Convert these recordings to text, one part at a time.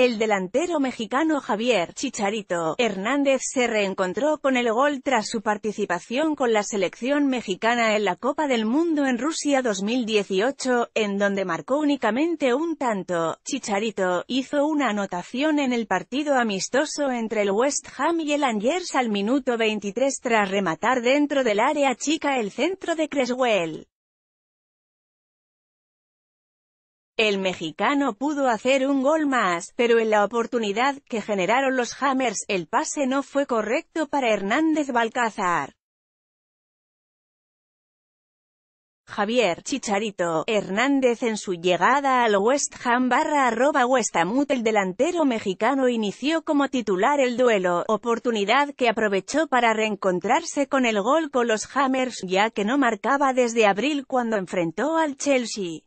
El delantero mexicano Javier Chicharito Hernández se reencontró con el gol tras su participación con la selección mexicana en la Copa del Mundo en Rusia 2018, en donde marcó únicamente un tanto. Chicharito hizo una anotación en el partido amistoso entre el West Ham y el Angers al minuto 23 tras rematar dentro del área chica el centro de Creswell. El mexicano pudo hacer un gol más, pero en la oportunidad que generaron los Hammers, el pase no fue correcto para Hernández Balcázar. Javier Chicharito Hernández en su llegada al West Ham barra arroba West el delantero mexicano inició como titular el duelo, oportunidad que aprovechó para reencontrarse con el gol con los Hammers ya que no marcaba desde abril cuando enfrentó al Chelsea.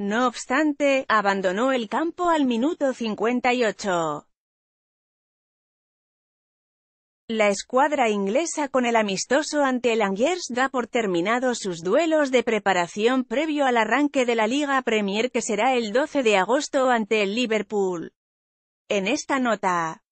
No obstante, abandonó el campo al minuto 58. La escuadra inglesa con el amistoso ante el Angers da por terminado sus duelos de preparación previo al arranque de la Liga Premier que será el 12 de agosto ante el Liverpool. En esta nota,